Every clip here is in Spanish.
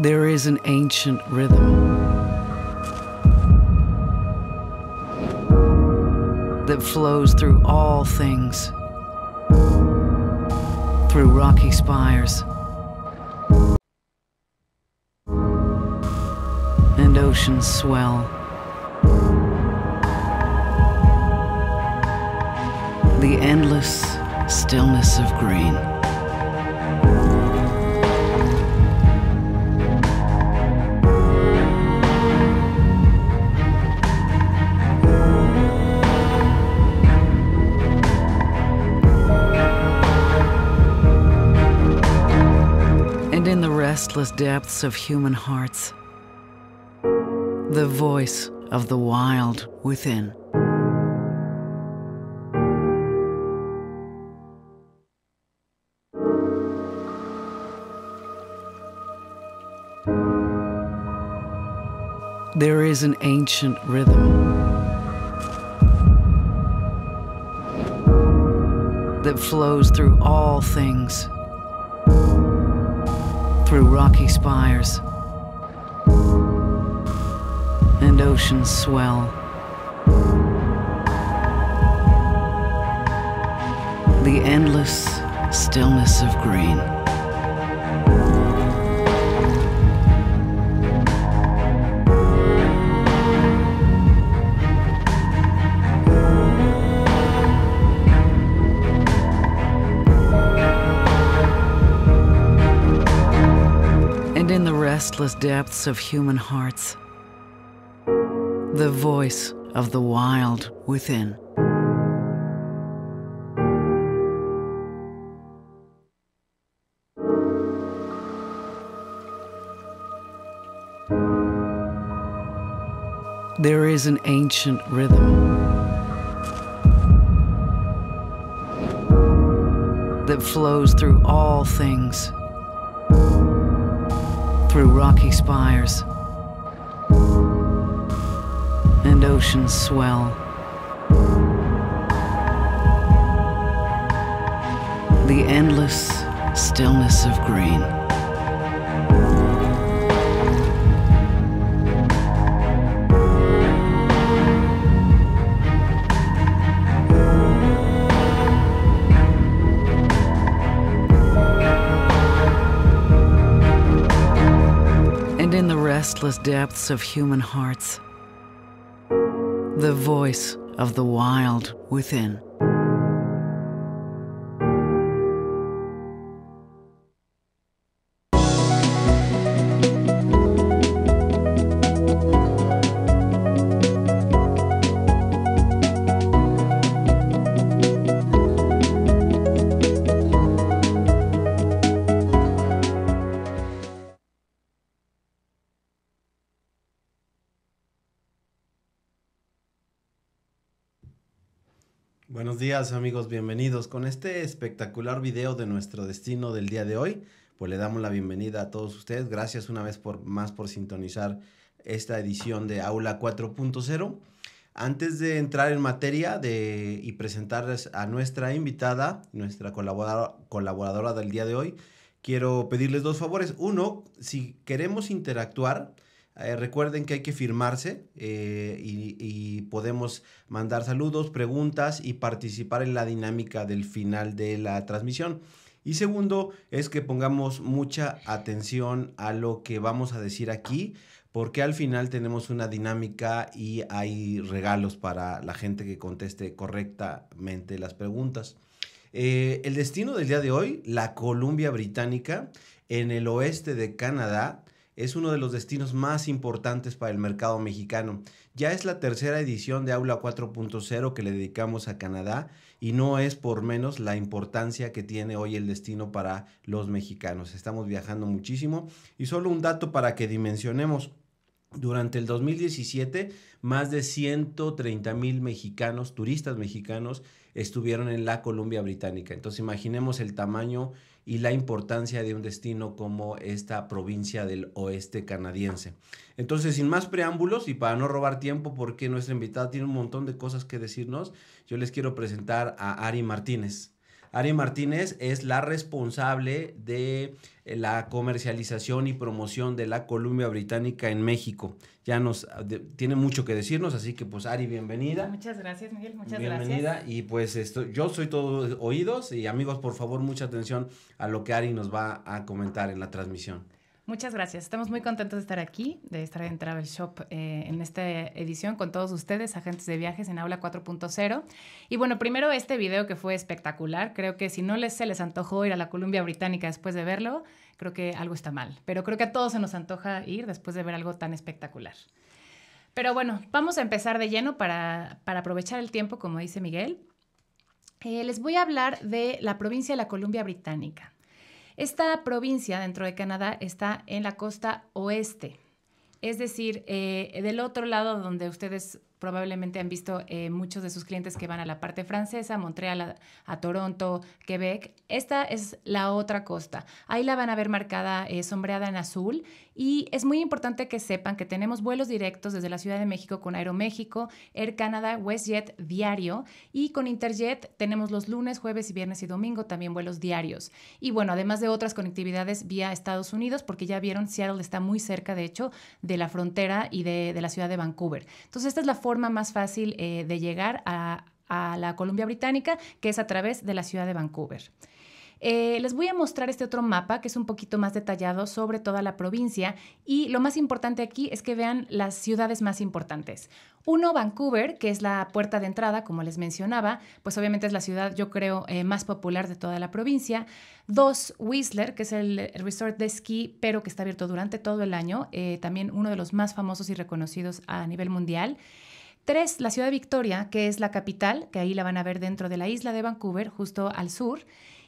There is an ancient rhythm that flows through all things, through rocky spires and oceans swell. the endless stillness of green. And in the restless depths of human hearts, the voice of the wild within. there is an ancient rhythm that flows through all things, through rocky spires and oceans swell. The endless stillness of green. depths of human hearts, the voice of the wild within. There is an ancient rhythm that flows through all things through rocky spires. And oceans swell. The endless stillness of green. restless depths of human hearts, the voice of the wild within. Buenos días amigos, bienvenidos. Con este espectacular video de nuestro destino del día de hoy, pues le damos la bienvenida a todos ustedes. Gracias una vez por, más por sintonizar esta edición de Aula 4.0. Antes de entrar en materia de, y presentarles a nuestra invitada, nuestra colaboradora, colaboradora del día de hoy, quiero pedirles dos favores. Uno, si queremos interactuar, eh, recuerden que hay que firmarse eh, y, podemos mandar saludos, preguntas y participar en la dinámica del final de la transmisión. Y segundo es que pongamos mucha atención a lo que vamos a decir aquí, porque al final tenemos una dinámica y hay regalos para la gente que conteste correctamente las preguntas. Eh, el destino del día de hoy, la Columbia Británica, en el oeste de Canadá, es uno de los destinos más importantes para el mercado mexicano. Ya es la tercera edición de Aula 4.0 que le dedicamos a Canadá y no es por menos la importancia que tiene hoy el destino para los mexicanos. Estamos viajando muchísimo y solo un dato para que dimensionemos. Durante el 2017, más de 130 mil mexicanos, turistas mexicanos, estuvieron en la Columbia Británica. Entonces imaginemos el tamaño y la importancia de un destino como esta provincia del oeste canadiense. Entonces, sin más preámbulos y para no robar tiempo, porque nuestra invitada tiene un montón de cosas que decirnos, yo les quiero presentar a Ari Martínez. Ari Martínez es la responsable de eh, la comercialización y promoción de la Columbia Británica en México. Ya nos ah, tiene mucho que decirnos, así que pues Ari, bienvenida. Muchas gracias, Miguel, muchas gracias. Bienvenida y pues esto, yo soy todo oídos y amigos, por favor, mucha atención a lo que Ari nos va a comentar en la transmisión. Muchas gracias. Estamos muy contentos de estar aquí, de estar en Travel Shop eh, en esta edición con todos ustedes, agentes de viajes en Aula 4.0. Y bueno, primero este video que fue espectacular. Creo que si no se les antojó ir a la Columbia Británica después de verlo, creo que algo está mal. Pero creo que a todos se nos antoja ir después de ver algo tan espectacular. Pero bueno, vamos a empezar de lleno para, aprovechar el tiempo, como dice Miguel. Eh, les voy a hablar de la provincia de la Columbia Británica. Esta provincia dentro de Canadá está en la costa oeste, es decir, eh, del otro lado donde ustedes probablemente han visto eh, muchos de sus clientes que van a la parte francesa, Montreal, a, Toronto, Quebec. Esta es la otra costa. Ahí la van a ver marcada, eh, sombreada en azul, y es muy importante que sepan que tenemos vuelos directos desde la Ciudad de México con Aeroméxico, Air Canada, WestJet diario y con Interjet tenemos los lunes, jueves y viernes y domingo también vuelos diarios. Y bueno, además de otras conectividades vía Estados Unidos, porque ya vieron, Seattle está muy cerca, de hecho, de la frontera y de, la ciudad de Vancouver. Entonces, esta es la forma más fácil eh, de llegar a, a la Columbia Británica, que es a través de la ciudad de Vancouver. Eh, les voy a mostrar este otro mapa que es un poquito más detallado sobre toda la provincia y lo más importante aquí es que vean las ciudades más importantes. Uno, Vancouver, que es la puerta de entrada, como les mencionaba, pues obviamente es la ciudad, yo creo, eh, más popular de toda la provincia. Dos, Whistler, que es el resort de esquí, pero que está abierto durante todo el año, eh, también uno de los más famosos y reconocidos a nivel mundial. Tres, la ciudad de Victoria, que es la capital, que ahí la van a ver dentro de la isla de Vancouver, justo al sur.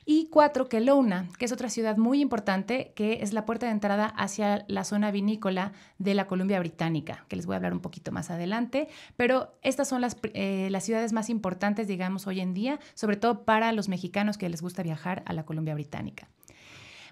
Y cuatro, Kelowna, que es otra ciudad muy importante, que es la puerta de entrada hacia la zona vinícola de la Columbia Británica, que les voy a hablar un poquito más adelante. Pero estas son las, eh, las ciudades más importantes, digamos, hoy en día, sobre todo para los mexicanos que les gusta viajar a la Columbia Británica.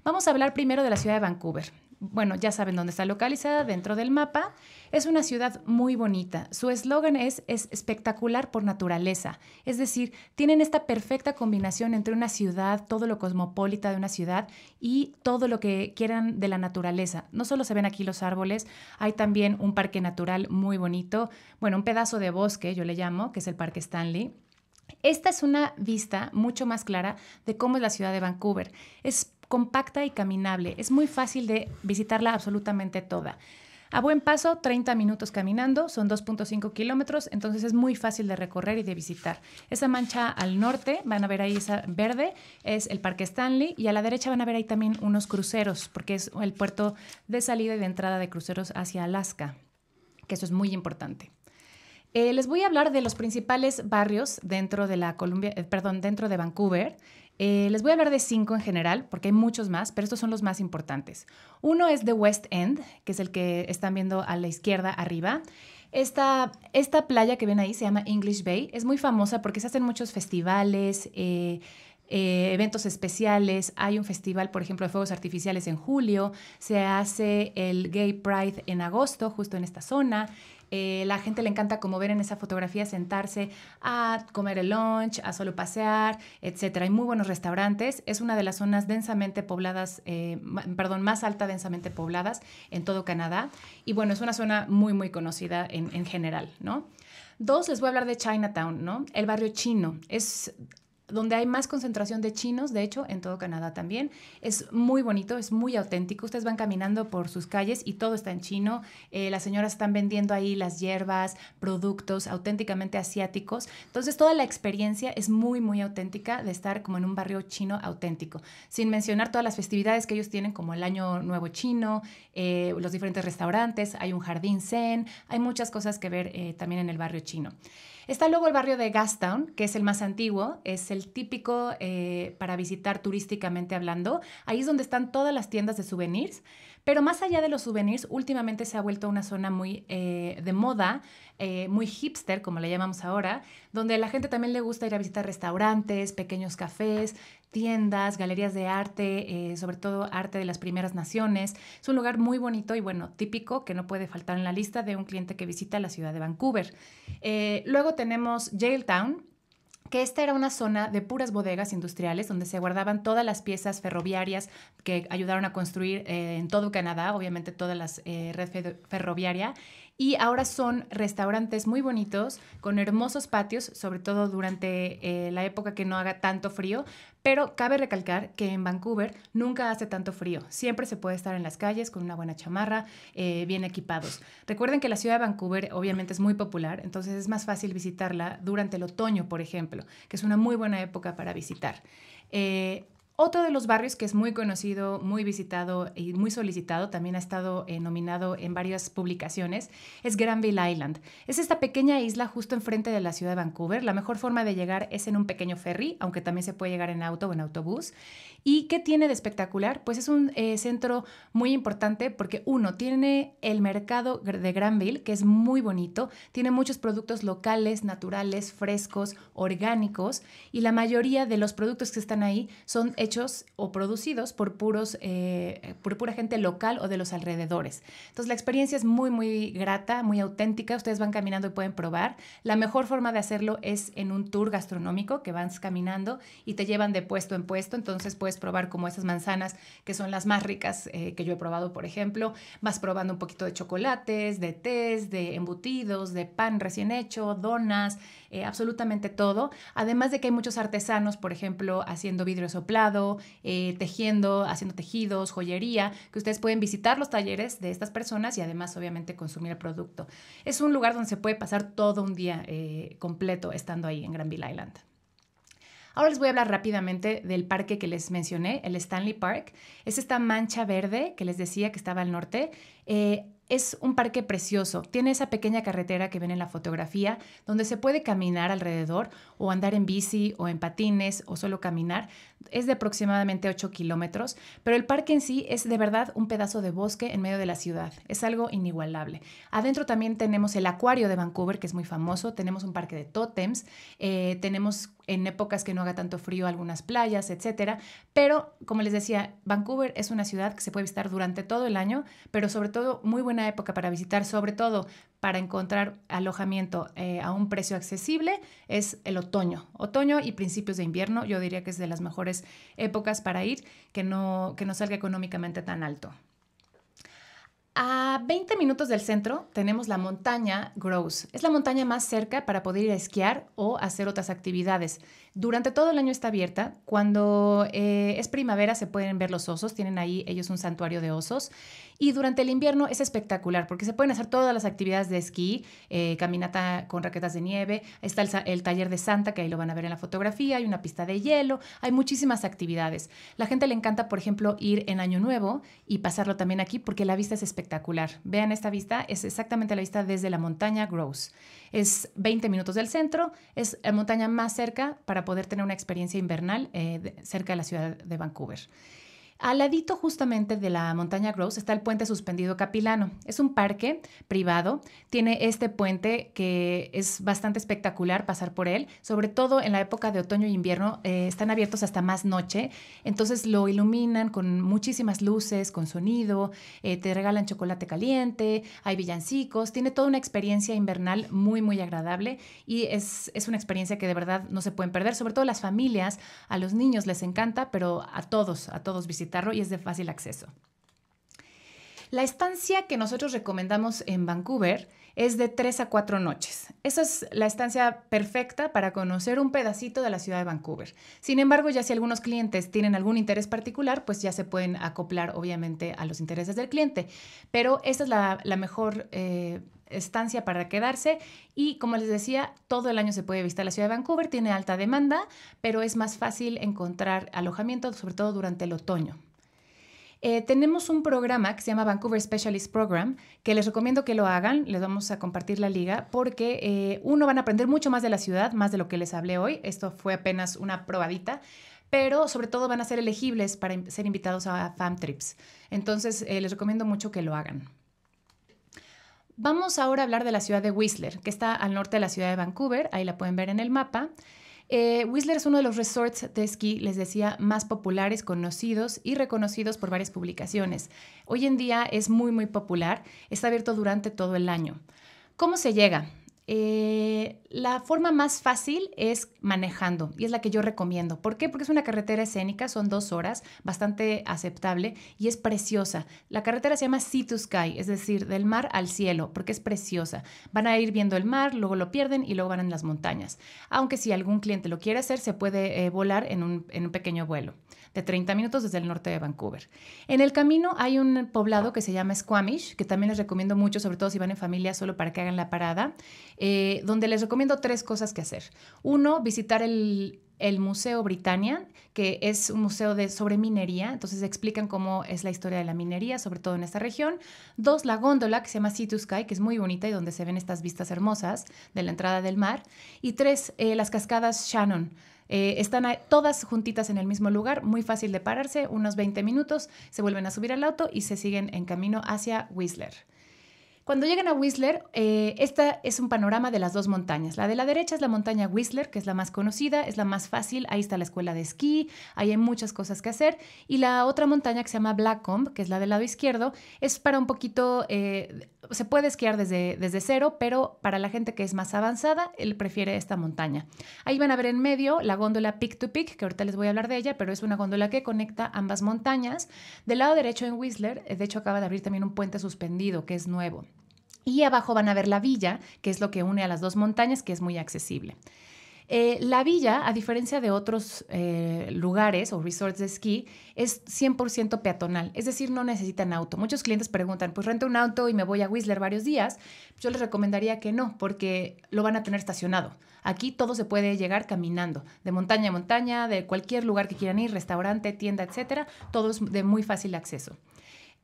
Vamos a hablar primero de la ciudad de Vancouver. Bueno, ya saben dónde está localizada dentro del mapa. Es una ciudad muy bonita. Su eslogan es, espectacular por naturaleza. Es decir, tienen esta perfecta combinación entre una ciudad, todo lo cosmopolita de una ciudad y todo lo que quieran de la naturaleza. No solo se ven aquí los árboles, hay también un parque natural muy bonito. Bueno, un pedazo de bosque, yo le llamo, que es el Parque Stanley. Esta es una vista mucho más clara de cómo es la ciudad de Vancouver. Es compacta y caminable. Es muy fácil de visitarla absolutamente toda. A buen paso, 30 minutos caminando, son 2.5 kilómetros, entonces es muy fácil de recorrer y de visitar. Esa mancha al norte, van a ver ahí esa verde, es el Parque Stanley, y a la derecha van a ver ahí también unos cruceros, porque es el puerto de salida y de entrada de cruceros hacia Alaska, que eso es muy importante. Eh, les voy a hablar de los principales barrios dentro de la Columbia, eh, perdón, dentro de Vancouver. Eh, les voy a hablar de cinco en general, porque hay muchos más, pero estos son los más importantes. Uno es The West End, que es el que están viendo a la izquierda arriba. Esta, playa que ven ahí se llama English Bay. Es muy famosa porque se hacen muchos festivales, eh, eh, eventos especiales. Hay un festival, por ejemplo, de fuegos artificiales en julio. Se hace el Gay Pride en agosto, justo en esta zona. Eh, la gente le encanta, como ver en esa fotografía, sentarse a comer el lunch, a solo pasear, etc. Hay muy buenos restaurantes. Es una de las zonas densamente pobladas, eh, perdón, más alta densamente pobladas en todo Canadá. Y bueno, es una zona muy, muy conocida en, en general, ¿no? Dos, les voy a hablar de Chinatown, ¿no? El barrio chino. Es donde hay más concentración de chinos, de hecho, en todo Canadá también. Es muy bonito, es muy auténtico. Ustedes van caminando por sus calles y todo está en chino. Eh, las señoras están vendiendo ahí las hierbas, productos auténticamente asiáticos. Entonces, toda la experiencia es muy, muy auténtica de estar como en un barrio chino auténtico. Sin mencionar todas las festividades que ellos tienen, como el Año Nuevo Chino, eh, los diferentes restaurantes, hay un jardín zen, hay muchas cosas que ver eh, también en el barrio chino. Está luego el barrio de Gastown, que es el más antiguo, es el típico eh, para visitar turísticamente hablando. Ahí es donde están todas las tiendas de souvenirs. Pero más allá de los souvenirs, últimamente se ha vuelto una zona muy eh, de moda, eh, muy hipster, como le llamamos ahora, donde a la gente también le gusta ir a visitar restaurantes, pequeños cafés, tiendas, galerías de arte, eh, sobre todo arte de las primeras naciones. Es un lugar muy bonito y bueno, típico que no puede faltar en la lista de un cliente que visita la ciudad de Vancouver. Eh, luego tenemos Jail Town, que esta era una zona de puras bodegas industriales donde se guardaban todas las piezas ferroviarias que ayudaron a construir eh, en todo Canadá, obviamente toda la red ferroviaria. Y ahora son restaurantes muy bonitos, con hermosos patios, sobre todo durante la época que no haga tanto frío, pero cabe recalcar que en Vancouver nunca hace tanto frío. Siempre se puede estar en las calles con una buena chamarra, eh, bien equipados. Recuerden que la ciudad de Vancouver obviamente es muy popular, entonces es más fácil visitarla durante el otoño, por ejemplo, que es una muy buena época para visitar. Eh, otro de los barrios que es muy conocido, muy visitado y muy solicitado, también ha estado eh, nominado en varias publicaciones, es Granville Island. Es esta pequeña isla justo enfrente de la ciudad de Vancouver. La mejor forma de llegar es en un pequeño ferry, aunque también se puede llegar en auto o en autobús. ¿Y qué tiene de espectacular? Pues es un eh, centro muy importante porque uno, tiene el mercado de Granville, que es muy bonito, tiene muchos productos locales, naturales, frescos, orgánicos, y la mayoría de los productos que están ahí son hechos o producidos por, puros, eh, por pura gente local o de los alrededores. Entonces la experiencia es muy, muy grata, muy auténtica. Ustedes van caminando y pueden probar. La mejor forma de hacerlo es en un tour gastronómico que van caminando y te llevan de puesto en puesto. Entonces puedes probar como esas manzanas que son las más ricas eh, que yo he probado, por ejemplo. Vas probando un poquito de chocolates, de tés, de embutidos, de pan recién hecho, donas, eh, absolutamente todo. Además de que hay muchos artesanos, por ejemplo, haciendo vidrio soplado eh, tejiendo, haciendo tejidos, joyería, que ustedes pueden visitar los talleres de estas personas y además obviamente consumir el producto. Es un lugar donde se puede pasar todo un día eh, completo estando ahí en Granville Island. Ahora les voy a hablar rápidamente del parque que les mencioné, el Stanley Park. Es esta mancha verde que les decía que estaba al norte. Eh, es un parque precioso. Tiene esa pequeña carretera que ven en la fotografía, donde se puede caminar alrededor o andar en bici o en patines o solo caminar. Es de aproximadamente 8 kilómetros, pero el parque en sí es de verdad un pedazo de bosque en medio de la ciudad. Es algo inigualable. Adentro también tenemos el acuario de Vancouver, que es muy famoso. Tenemos un parque de tótems. Eh, tenemos en épocas que no haga tanto frío algunas playas, etcétera. Pero, como les decía, Vancouver es una ciudad que se puede visitar durante todo el año, pero sobre todo muy buena época para visitar, sobre todo para encontrar alojamiento eh, a un precio accesible, es el otoño. Otoño y principios de invierno, yo diría que es de las mejores épocas para ir, que que no salga económicamente tan alto. A 20 minutos del centro tenemos la montaña Gross. Es la montaña más cerca para poder ir a esquiar o hacer otras actividades. Durante todo el año está abierta. Cuando eh, es primavera se pueden ver los osos. Tienen ahí ellos un santuario de osos. Y durante el invierno es espectacular porque se pueden hacer todas las actividades de esquí, eh, caminata con raquetas de nieve. Está el, el taller de Santa, que ahí lo van a ver en la fotografía. Hay una pista de hielo. Hay muchísimas actividades. La gente le encanta, por ejemplo, ir en Año Nuevo y pasarlo también aquí porque la vista es espectacular Vean esta vista, es exactamente la vista desde la montaña Gross. Es 20 minutos del centro, es la montaña más cerca para poder tener una experiencia invernal eh, cerca de la ciudad de Vancouver. Al ladito justamente de la montaña Gross está el puente suspendido capilano. Es un parque privado, tiene este puente que es bastante espectacular pasar por él, sobre todo en la época de otoño e invierno, eh, están abiertos hasta más noche, entonces lo iluminan con muchísimas luces, con sonido, eh, te regalan chocolate caliente, hay villancicos, tiene toda una experiencia invernal muy, muy agradable y es, es una experiencia que de verdad no se pueden perder, sobre todo las familias, a los niños les encanta, pero a todos, a todos visitantes y es de fácil acceso. La estancia que nosotros recomendamos en Vancouver es de tres a cuatro noches. Esa es la estancia perfecta para conocer un pedacito de la ciudad de Vancouver. Sin embargo, ya si algunos clientes tienen algún interés particular, pues ya se pueden acoplar obviamente a los intereses del cliente. Pero esta es la, mejor eh, estancia para quedarse y como les decía, todo el año se puede visitar la ciudad de Vancouver, tiene alta demanda, pero es más fácil encontrar alojamiento, sobre todo durante el otoño. Eh, tenemos un programa que se llama Vancouver Specialist Program, que les recomiendo que lo hagan, les vamos a compartir la liga, porque eh, uno van a aprender mucho más de la ciudad, más de lo que les hablé hoy, esto fue apenas una probadita, pero sobre todo van a ser elegibles para ser invitados a FAM Trips. Entonces, eh, les recomiendo mucho que lo hagan. Vamos ahora a hablar de la ciudad de Whistler, que está al norte de la ciudad de Vancouver, ahí la pueden ver en el mapa. Eh, Whistler es uno de los resorts de esquí, les decía, más populares, conocidos y reconocidos por varias publicaciones. Hoy en día es muy, muy popular, está abierto durante todo el año. ¿Cómo se llega? Eh, la forma más fácil es manejando y es la que yo recomiendo. ¿Por qué? Porque es una carretera escénica, son dos horas, bastante aceptable y es preciosa. La carretera se llama Sea to Sky, es decir, del mar al cielo, porque es preciosa. Van a ir viendo el mar, luego lo pierden y luego van en las montañas. Aunque si algún cliente lo quiere hacer, se puede eh, volar en un pequeño vuelo de 30 minutos desde el norte de Vancouver. En el camino hay un poblado que se llama Squamish, que también les recomiendo mucho, sobre todo si van en familia, solo para que hagan la parada, eh, donde les recomiendo tres cosas que hacer. Uno, visitar el, Museo Britannia, que es un museo de, sobre minería, entonces explican cómo es la historia de la minería, sobre todo en esta región. Dos, la góndola que se llama Sea to Sky, que es muy bonita y donde se ven estas vistas hermosas de la entrada del mar. Y tres, eh, las cascadas Shannon eh, están todas juntitas en el mismo lugar, muy fácil de pararse, unos 20 minutos, se vuelven a subir al auto y se siguen en camino hacia Whistler. Cuando llegan a Whistler, eh, esta es un panorama de las dos montañas. La de la derecha es la montaña Whistler, que es la más conocida, es la más fácil, ahí está la escuela de esquí, ahí hay muchas cosas que hacer. Y la otra montaña que se llama Blackcomb, que es la del lado izquierdo, es para un poquito, eh, se puede esquiar desde, desde cero, pero para la gente que es más avanzada, él prefiere esta montaña. Ahí van a ver en medio la góndola Peak to Peak, que ahorita les voy a hablar de ella, pero es una góndola que conecta ambas montañas. Del lado derecho en Whistler, eh, de hecho acaba de abrir también un puente suspendido, que es nuevo. Y abajo van a ver la villa, que es lo que une a las dos montañas, que es muy accesible. Eh, la villa, a diferencia de otros eh, lugares o resorts de esquí, es 100% peatonal, es decir, no necesitan auto. Muchos clientes preguntan, pues rento un auto y me voy a Whistler varios días. Yo les recomendaría que no, porque lo van a tener estacionado. Aquí todo se puede llegar caminando, de montaña a montaña, de cualquier lugar que quieran ir, restaurante, tienda, etcétera, todo es de muy fácil acceso.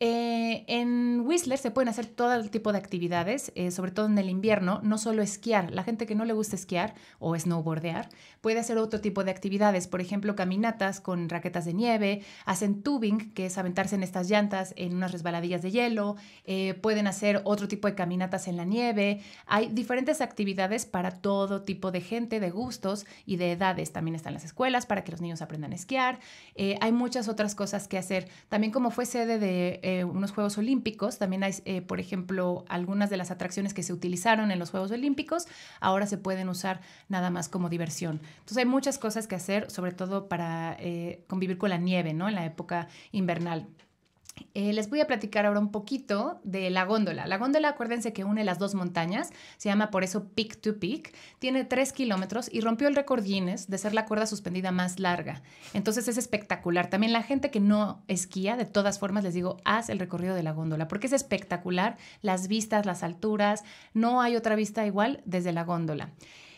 Eh, en Whistler se pueden hacer todo tipo de actividades, eh, sobre todo en el invierno, no solo esquiar. La gente que no le gusta esquiar o snowboardear puede hacer otro tipo de actividades, por ejemplo, caminatas con raquetas de nieve, hacen tubing, que es aventarse en estas llantas en unas resbaladillas de hielo, eh, pueden hacer otro tipo de caminatas en la nieve. Hay diferentes actividades para todo tipo de gente, de gustos y de edades. También están las escuelas para que los niños aprendan a esquiar. hay muchas otras cosas que hacer. También como fue sede de eh, unos Juegos Olímpicos, también hay, eh, por ejemplo, algunas de las atracciones que se utilizaron en los Juegos Olímpicos, ahora se pueden usar nada más como diversión. Entonces hay muchas cosas que hacer, sobre todo para eh, convivir con la nieve, ¿no? En la época invernal. Eh, les voy a platicar ahora un poquito de la góndola. La góndola, acuérdense que une las dos montañas, se llama por eso Peak to Peak, tiene 3 kilómetros y rompió el récord Guinness de ser la cuerda suspendida más larga. Entonces es espectacular. También la gente que no esquía, de todas formas les digo, haz el recorrido de la góndola, porque es espectacular las vistas, las alturas, no hay otra vista igual desde la góndola.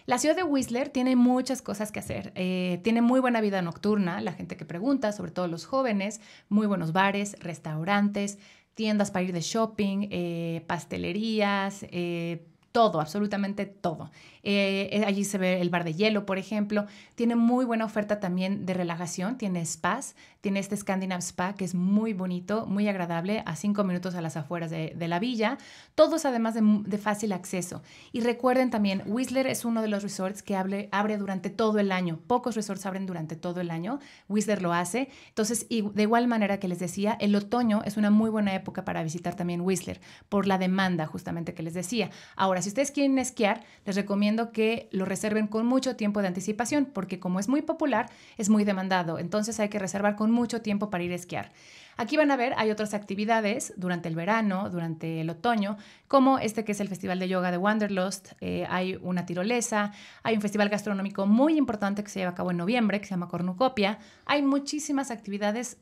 La ciudad de Whistler tiene muchas cosas que hacer. Eh, tiene muy buena vida nocturna, la gente que pregunta, sobre todo los jóvenes, muy buenos bares, restaurantes, tiendas para ir de shopping, eh, pastelerías, eh, todo, absolutamente todo. Eh, eh, allí se ve el bar de hielo, por ejemplo. Tiene muy buena oferta también de relajación, tiene spas, tiene este Scandinav Spa que es muy bonito, muy agradable, a cinco minutos a las afueras de, la villa, todos además de, de, fácil acceso. Y recuerden también, Whistler es uno de los resorts que abre, abre durante todo el año, pocos resorts abren durante todo el año, Whistler lo hace. Entonces, y de igual manera que les decía, el otoño es una muy buena época para visitar también Whistler por la demanda justamente que les decía. Ahora, si ustedes quieren esquiar, les recomiendo que lo reserven con mucho tiempo de anticipación, porque como es muy popular, es muy demandado. Entonces hay que reservar con mucho tiempo para ir a esquiar. Aquí van a ver, hay otras actividades durante el verano, durante el otoño, como este que es el Festival de Yoga de Wanderlust, eh, hay una tirolesa, hay un festival gastronómico muy importante que se lleva a cabo en noviembre, que se llama Cornucopia. Hay muchísimas actividades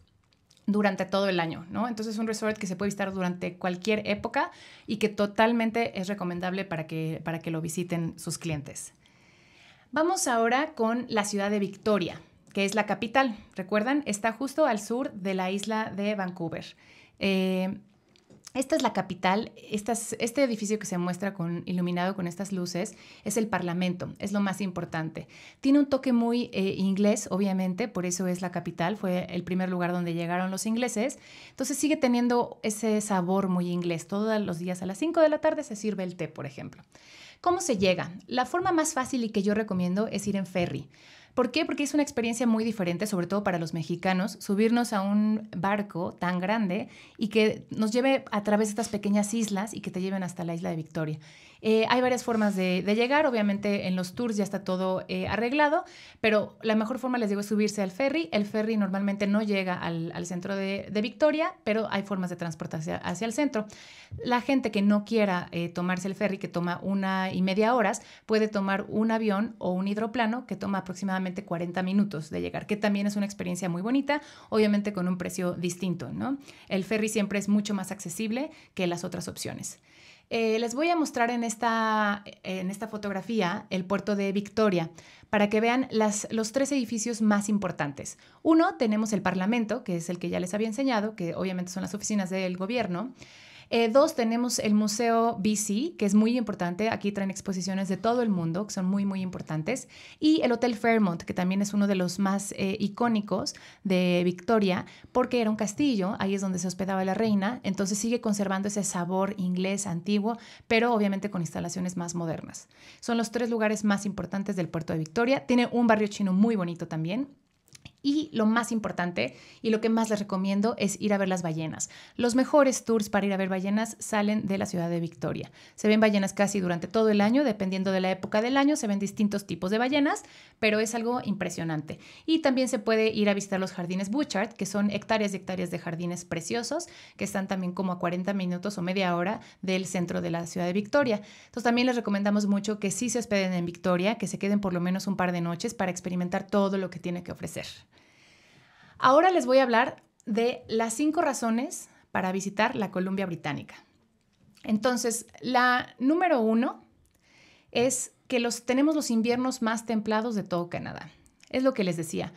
durante todo el año, ¿no? Entonces es un resort que se puede visitar durante cualquier época y que totalmente es recomendable para que, para que lo visiten sus clientes. Vamos ahora con la ciudad de Victoria, que es la capital. Recuerdan, está justo al sur de la isla de Vancouver. Eh, esta es la capital, este edificio que se muestra iluminado con estas luces es el Parlamento, es lo más importante. Tiene un toque muy eh, inglés, obviamente, por eso es la capital, fue el primer lugar donde llegaron los ingleses, entonces sigue teniendo ese sabor muy inglés. Todos los días a las 5 de la tarde se sirve el té, por ejemplo. ¿Cómo se llega? La forma más fácil y que yo recomiendo es ir en ferry. ¿Por qué? Porque es una experiencia muy diferente, sobre todo para los mexicanos, subirnos a un barco tan grande y que nos lleve a través de estas pequeñas islas y que te lleven hasta la isla de Victoria. Eh, hay varias formas de, llegar, obviamente en los tours ya está todo eh, arreglado, pero la mejor forma, les digo, es subirse al ferry. El ferry normalmente no llega al, centro de, Victoria, pero hay formas de transportarse hacia, el centro. La gente que no quiera eh, tomarse el ferry, que toma una y media horas, puede tomar un avión o un hidroplano que toma aproximadamente 40 minutos de llegar, que también es una experiencia muy bonita, obviamente con un precio distinto, ¿no? El ferry siempre es mucho más accesible que las otras opciones. Eh, les voy a mostrar en esta, en esta fotografía el puerto de Victoria para que vean los tres edificios más importantes. Uno, tenemos el Parlamento, que es el que ya les había enseñado, que obviamente son las oficinas del gobierno. Eh, dos, tenemos el Museo BC, que es muy importante. Aquí traen exposiciones de todo el mundo, que son muy, muy importantes. Y el Hotel Fairmont, que también es uno de los más eh, icónicos de Victoria, porque era un castillo, ahí es donde se hospedaba la reina. Entonces sigue conservando ese sabor inglés antiguo, pero obviamente con instalaciones más modernas. Son los tres lugares más importantes del puerto de Victoria. Tiene un barrio chino muy bonito también. Y lo más importante y lo que más les recomiendo es ir a ver las ballenas. Los mejores tours para ir a ver ballenas salen de la ciudad de Victoria. Se ven ballenas casi durante todo el año, dependiendo de la época del año, se ven distintos tipos de ballenas, pero es algo impresionante. Y también se puede ir a visitar los jardines Butchart, que son hectáreas y hectáreas de jardines preciosos, que están también como a 40 minutos o media hora del centro de la ciudad de Victoria. Entonces también les recomendamos mucho que sí se hospeden en Victoria, que se queden por lo menos un par de noches para experimentar todo lo que tiene que ofrecer. Ahora les voy a hablar de las cinco razones para visitar la Columbia Británica. Entonces, la número uno es que los, tenemos los inviernos más templados de todo Canadá. Es lo que les decía.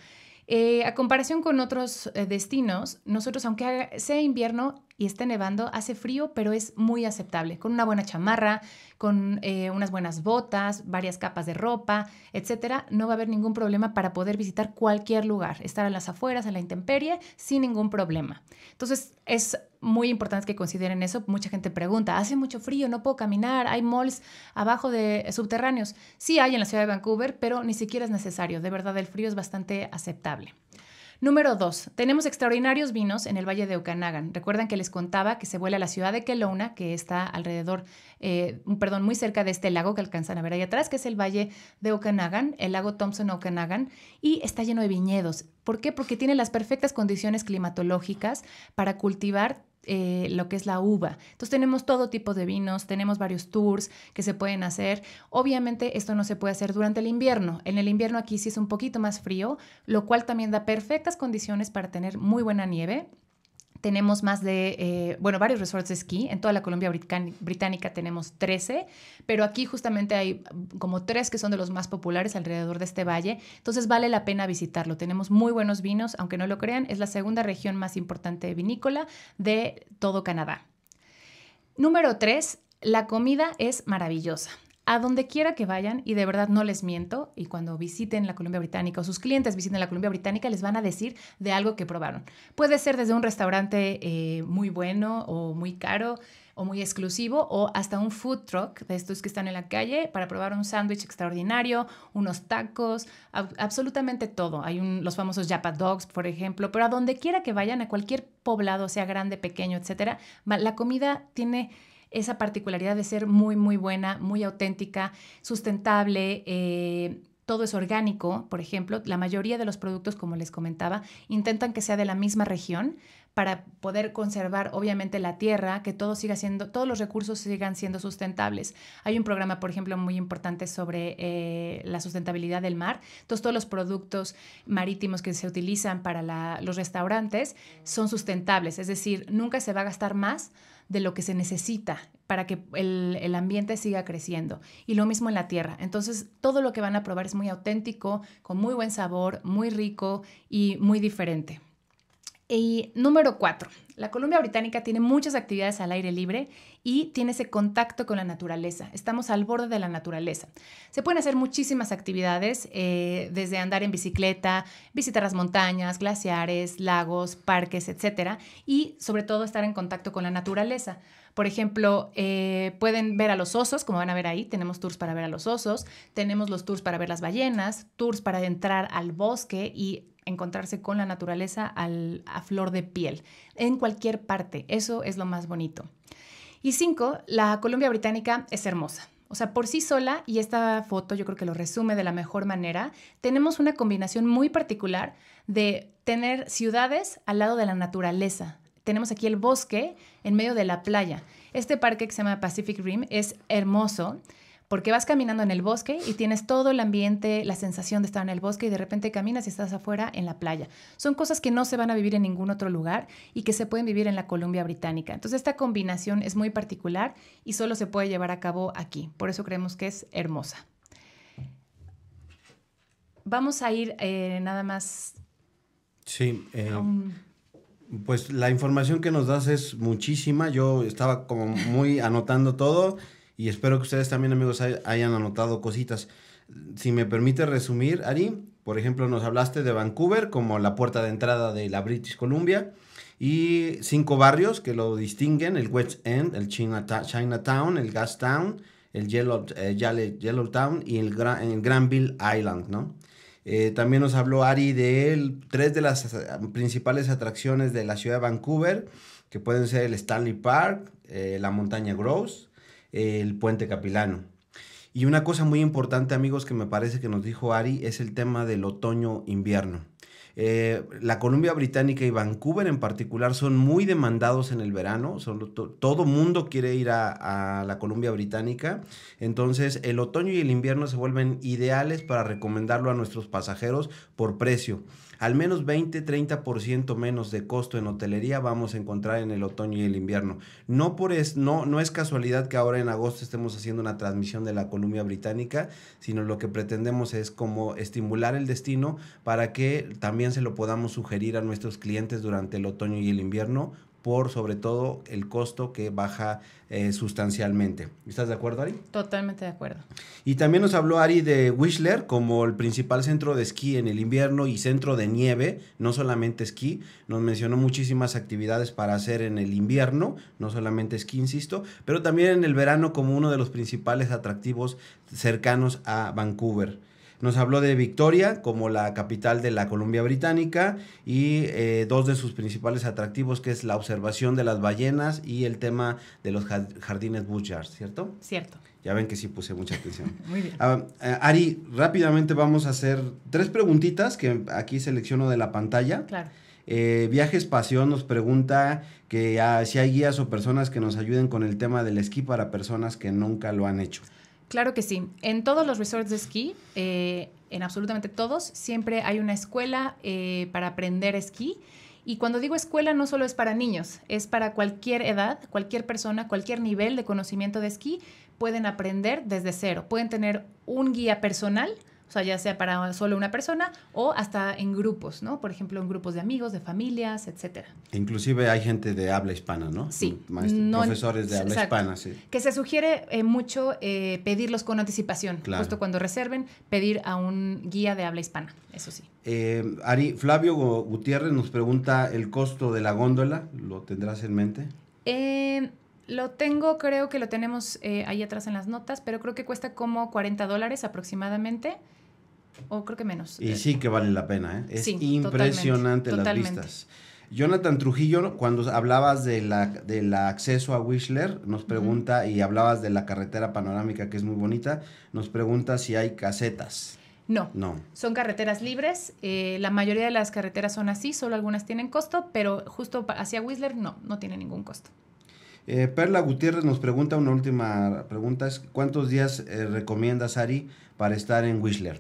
Eh, a comparación con otros eh, destinos, nosotros, aunque sea invierno, y esté nevando, hace frío, pero es muy aceptable, con una buena chamarra, con eh, unas buenas botas, varias capas de ropa, etcétera, no va a haber ningún problema para poder visitar cualquier lugar, estar a las afueras, en la intemperie, sin ningún problema. Entonces, es muy importante que consideren eso. Mucha gente pregunta, hace mucho frío, no puedo caminar, hay malls abajo de eh, subterráneos. Sí hay en la ciudad de Vancouver, pero ni siquiera es necesario. De verdad, el frío es bastante aceptable. Número dos, Tenemos extraordinarios vinos en el Valle de Okanagan. Recuerdan que les contaba que se vuela a la ciudad de Kelowna, que está alrededor, eh, perdón, muy cerca de este lago que alcanzan a ver ahí atrás, que es el Valle de Okanagan, el lago Thompson Okanagan, y está lleno de viñedos. ¿Por qué? Porque tiene las perfectas condiciones climatológicas para cultivar eh, lo que es la uva. Entonces tenemos todo tipo de vinos, tenemos varios tours que se pueden hacer. Obviamente esto no se puede hacer durante el invierno. En el invierno aquí sí es un poquito más frío, lo cual también da perfectas condiciones para tener muy buena nieve tenemos más de, eh, bueno, varios resorts de esquí. En toda la Colombia Británica tenemos 13, pero aquí justamente hay como tres que son de los más populares alrededor de este valle. Entonces vale la pena visitarlo. Tenemos muy buenos vinos, aunque no lo crean, es la segunda región más importante vinícola de todo Canadá. Número 3, la comida es maravillosa a donde quiera que vayan, y de verdad no les miento, y cuando visiten la Columbia Británica o sus clientes visiten la Columbia Británica, les van a decir de algo que probaron. Puede ser desde un restaurante eh, muy bueno o muy caro o muy exclusivo o hasta un food truck de estos que están en la calle para probar un sándwich extraordinario, unos tacos, absolutamente todo. Hay los famosos yapa Dogs, por ejemplo, pero a donde quiera que vayan, a cualquier poblado, sea grande, pequeño, etcétera, la comida tiene esa particularidad de ser muy, muy buena, muy auténtica, sustentable. Eh, todo es orgánico, por ejemplo, la mayoría de los productos, como les comentaba, intentan que sea de la misma región para poder conservar obviamente la tierra, que todo siga siendo, todos los recursos sigan siendo sustentables. Hay un programa, por ejemplo, muy importante sobre eh, la sustentabilidad del mar. todos los productos marítimos que se utilizan para los restaurantes son sustentables, es decir, nunca se va a gastar más de lo que se necesita para que el, ambiente siga creciendo. Y lo mismo en la tierra. Entonces, todo lo que van a probar es muy auténtico, con muy buen sabor, muy rico y muy diferente. Y número cuatro, la Columbia Británica tiene muchas actividades al aire libre y tiene ese contacto con la naturaleza. Estamos al borde de la naturaleza. Se pueden hacer muchísimas actividades, eh, desde andar en bicicleta, visitar las montañas, glaciares, lagos, parques, etc. Y sobre todo estar en contacto con la naturaleza. Por ejemplo, eh, pueden ver a los osos, como van a ver ahí, tenemos tours para ver a los osos, tenemos los tours para ver las ballenas, tours para entrar al bosque y encontrarse con la naturaleza a flor de piel, en cualquier parte. Eso es lo más bonito. Y cinco, la Colombia Británica es hermosa. O sea, por sí sola, y esta foto yo creo que lo resume de la mejor manera, tenemos una combinación muy particular de tener ciudades al lado de la naturaleza. Tenemos aquí el bosque en medio de la playa. Este parque que se llama Pacific Rim es hermoso porque vas caminando en el bosque y tienes todo el ambiente, la sensación de estar en el bosque y de repente caminas y estás afuera en la playa. Son cosas que no se van a vivir en ningún otro lugar y que se pueden vivir en la Columbia Británica. Entonces esta combinación es muy particular y solo se puede llevar a cabo aquí. Por eso creemos que es hermosa. Vamos a ir eh, nada más. Sí. Eh, pues la información que nos das es muchísima. Yo estaba como muy anotando todo. Y espero que ustedes también, amigos, hayan anotado cositas. Si me permite resumir, Ari, por ejemplo, nos hablaste de Vancouver como la puerta de entrada de la British Columbia y cinco barrios que lo distinguen, el West End, el Chinatown, el Gastown, el Yellow, eh, town y el, el, Granville Island, ¿no? Eh, también nos habló Ari de tres de las eh, principales atracciones de la ciudad de Vancouver, que pueden ser el Stanley Park, la montaña Gross, el puente capilano. Y una cosa muy importante, amigos, que me parece que nos dijo Ari, es el tema del otoño-invierno. Eh, la Columbia Británica y Vancouver en particular son muy demandados en el verano. todo mundo quiere ir a, a, la Columbia Británica. Entonces el otoño y el invierno se vuelven ideales para recomendarlo a nuestros pasajeros por precio al menos 20-30% menos de costo en hotelería vamos a encontrar en el otoño y el invierno. No, por es, no, no es casualidad que ahora en agosto estemos haciendo una transmisión de la Columbia Británica, sino lo que pretendemos es como estimular el destino para que también se lo podamos sugerir a nuestros clientes durante el otoño y el invierno por sobre todo el costo que baja eh, sustancialmente. ¿Estás de acuerdo, Ari? Totalmente de acuerdo. Y también nos habló Ari de Whistler como el principal centro de esquí en el invierno y centro de nieve, no solamente esquí. Nos mencionó muchísimas actividades para hacer en el invierno, no solamente esquí, insisto, pero también en el verano como uno de los principales atractivos cercanos a Vancouver. Nos habló de Victoria como la capital de la Colombia Británica y eh, dos de sus principales atractivos que es la observación de las ballenas y el tema de los jardines Bouchard, ¿cierto? Cierto. Ya ven que sí puse mucha atención. Muy bien. Ah, eh, Ari, rápidamente vamos a hacer tres preguntitas que aquí selecciono de la pantalla. Claro. Eh, Viajes nos pregunta que ah, si hay guías o personas que nos ayuden con el tema del esquí para personas que nunca lo han hecho. Claro que sí. En todos los resorts de esquí, eh, en absolutamente todos, siempre hay una escuela eh, para aprender esquí. Y cuando digo escuela no solo es para niños, es para cualquier edad, cualquier persona, cualquier nivel de conocimiento de esquí, pueden aprender desde cero. Pueden tener un guía personal o sea, ya sea para solo una persona o hasta en grupos, ¿no? Por ejemplo, en grupos de amigos, de familias, etcétera. Inclusive hay gente de habla hispana, ¿no? Sí. profesores de habla hispana, sí. Que se sugiere eh, mucho eh, pedirlos con anticipación, claro. justo cuando reserven, pedir a un guía de habla hispana, eso sí. Eh, Ari, Flavio Gutiérrez nos pregunta el costo de la góndola, ¿lo tendrás en mente? Lo tengo, creo que lo tenemos ahí atrás en las notas, pero creo que cuesta como 40 dólares aproximadamente o creo que menos. Y eh. sí que vale la pena, ¿eh? Es impresionante las vistas. Jonathan Trujillo, cuando hablabas de la, del acceso a Whistler, nos pregunta, y hablabas de la carretera panorámica que es muy bonita, nos pregunta si hay casetas. No, no. Son carreteras libres. Eh, la mayoría de las carreteras son así, solo algunas tienen costo, pero justo hacia Whistler no, no tiene ningún costo. Eh, Perla Gutiérrez nos pregunta una última pregunta, es ¿cuántos días recomiendas, Ari, para estar en Whistler?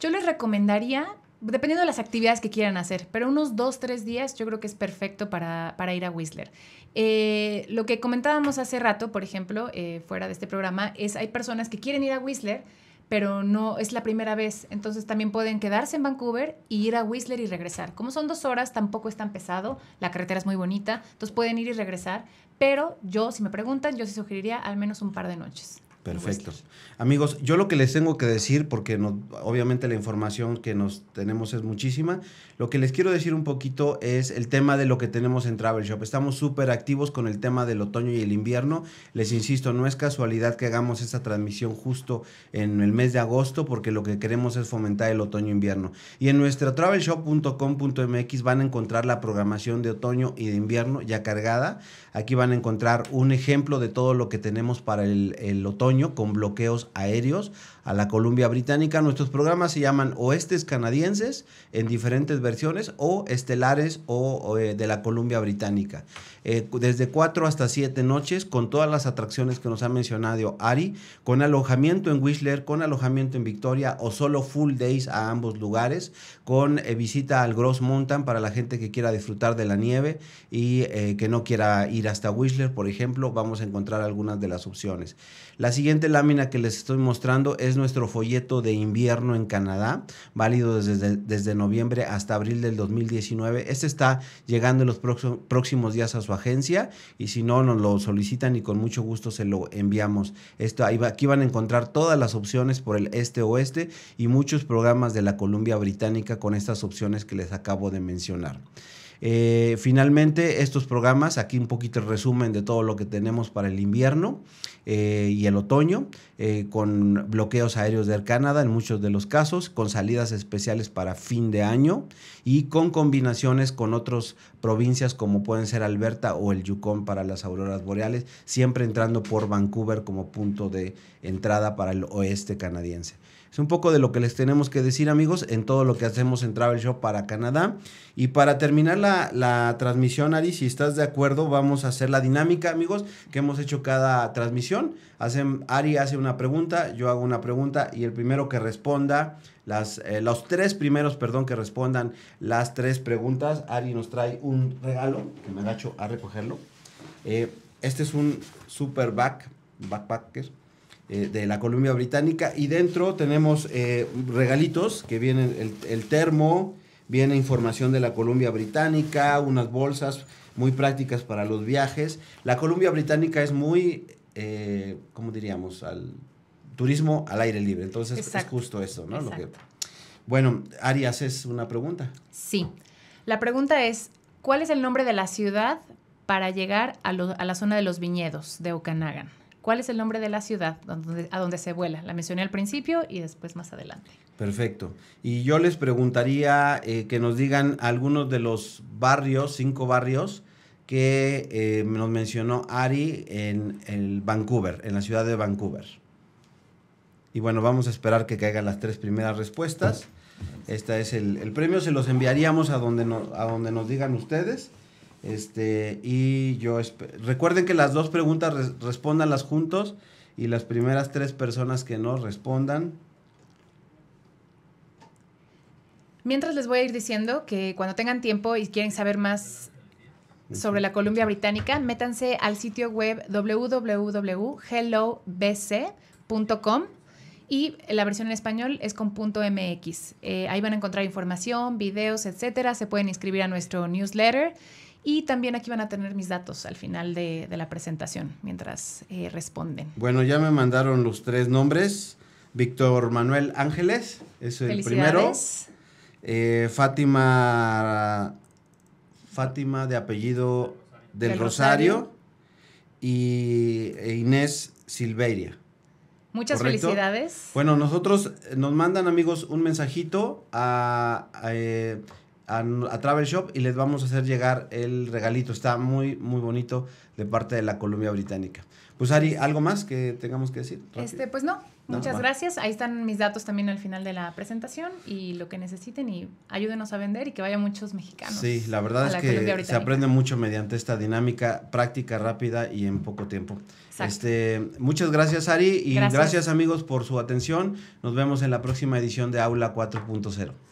Yo les recomendaría, dependiendo de las actividades que quieran hacer, pero unos dos, tres días yo creo que es perfecto para, ir a Whistler. Eh, lo que comentábamos hace rato, por ejemplo, eh, fuera de este programa, es hay personas que quieren ir a Whistler, pero no es la primera vez. Entonces también pueden quedarse en Vancouver y ir a Whistler y regresar. Como son dos horas, tampoco es tan pesado, la carretera es muy bonita, entonces pueden ir y regresar. Pero yo, si me preguntan, yo sí sugeriría al menos un par de noches. Perfecto. Amigos, yo lo que les tengo que decir, porque obviamente la información que nos tenemos es muchísima, lo que les quiero decir un poquito es el tema de lo que tenemos en Travel Shop. Estamos súper activos con el tema del otoño y el invierno. Les insisto, no es casualidad que hagamos esta transmisión justo en el mes de agosto, porque lo que queremos es fomentar el otoño-invierno. E y en nuestro travelshop.com.mx van a encontrar la programación de otoño y de invierno ya cargada. Aquí van a encontrar un ejemplo de todo lo que tenemos para el otoño con bloqueos aéreos a la Columbia Británica. Nuestros programas se llaman Oestes Canadienses en diferentes versiones o Estelares o, eh, de la Columbia Británica. Eh, desde 4 hasta 7 noches con todas las atracciones que nos ha mencionado Ari, con alojamiento en Whistler, con alojamiento en Victoria o solo full days a ambos lugares, con eh, visita al Gross Mountain para la gente que quiera disfrutar de la nieve y que no quiera ir hasta Whistler, por ejemplo, vamos a encontrar algunas de las opciones. La siguiente lámina que les estoy mostrando es nuestro folleto de invierno en Canadá, válido desde, noviembre hasta abril del 2019. Este está llegando en los próximos días a su agencia y si no, nos lo solicitan y con mucho gusto se lo enviamos. Esto, aquí van a encontrar todas las opciones por el este-oeste y muchos programas de la Columbia Británica con estas opciones que les acabo de mencionar. Eh, finalmente, estos programas, aquí un poquito resumen de todo lo que tenemos para el invierno eh, y el otoño, eh, con bloqueos aéreos del Canadá en muchos de los casos, con salidas especiales para fin de año y con combinaciones con otras provincias como pueden ser Alberta o el Yukon para las auroras boreales, siempre entrando por Vancouver como punto de entrada para el oeste canadiense. Es un poco de lo que les tenemos que decir amigos en todo lo que hacemos en Travel Show para Canadá. Y para terminar la, transmisión, Ari, si estás de acuerdo, vamos a hacer la dinámica amigos que hemos hecho cada transmisión. Ari hace una pregunta, yo hago una pregunta y el primero que responda las, eh, los tres primeros, perdón, que respondan las tres preguntas. Ari nos trae un regalo, que me agacho a recogerlo. Eh, este es un super back, es? Eh, de la Columbia Británica. Y dentro tenemos eh, regalitos que vienen el, termo, viene información de la Columbia Británica, unas bolsas muy prácticas para los viajes. La Columbia Británica es muy, eh, ¿cómo diríamos? Al turismo al aire libre. Entonces es justo eso, ¿no? bueno, Arias es una pregunta. Sí. La pregunta es, ¿cuál es el nombre de la ciudad para llegar a la zona de los viñedos de Okanagan? ¿Cuál es el nombre de la ciudad a donde se vuela? La mencioné al principio y después más adelante. Perfecto. Y yo les preguntaría eh, que nos digan algunos de los barrios, cinco barrios, que eh, nos mencionó Ari en el Vancouver, en la ciudad de Vancouver. Y bueno, vamos a esperar que caigan las tres primeras respuestas. Este es el, premio, se los enviaríamos a donde, a donde nos digan ustedes. Este, y yo recuerden que las dos preguntas respondan las juntos y las primeras tres personas que no respondan. Mientras les voy a ir diciendo que cuando tengan tiempo y quieren saber más sobre la Columbia Británica, métanse al sitio web www.hellobc.com y la versión en español es con .mx. Eh, ahí van a encontrar información, videos, etcétera. Se pueden inscribir a nuestro newsletter y también aquí van a tener mis datos al final de, la presentación, mientras eh, responden. Bueno, ya me mandaron los tres nombres. Víctor Manuel Ángeles es el primero. Eh, Fátima, Fátima de apellido del, Rosario. Y e Inés Silveira. Muchas felicidades. Bueno, nosotros nos mandan, amigos, un mensajito a, eh, a, Travel Shop y les vamos a hacer llegar el regalito. Está muy, muy bonito de parte de la Colombia Británica. Pues Ari, ¿algo más que tengamos que decir? Este, pues no, muchas gracias. Ahí están mis datos también al final de la presentación y lo que necesiten y ayúdenos a vender y que vayan muchos mexicanos. Sí, la verdad es que se aprende mucho mediante esta dinámica práctica, rápida y en poco tiempo. Este, muchas gracias Ari y gracias amigos por su atención. Nos vemos en la próxima edición de Aula 4.0.